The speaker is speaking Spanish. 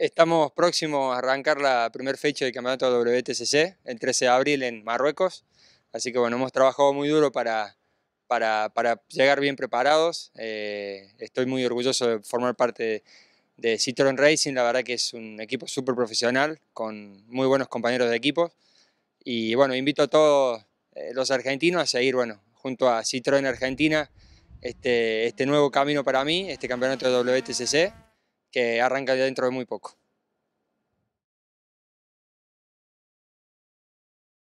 Estamos próximos a arrancar la primera fecha del campeonato WTCC, el 13 de abril en Marruecos. Así que bueno, hemos trabajado muy duro para, para, llegar bien preparados. Eh, estoy muy orgulloso de formar parte de, Citroën Racing. La verdad que es un equipo súper profesional, con muy buenos compañeros de equipo. Y bueno, invito a todos eh, los argentinos a seguir, bueno, junto a Citroën Argentina, este, este nuevo camino para mí, este campeonato de WTCC que arranca ya dentro de muy poco.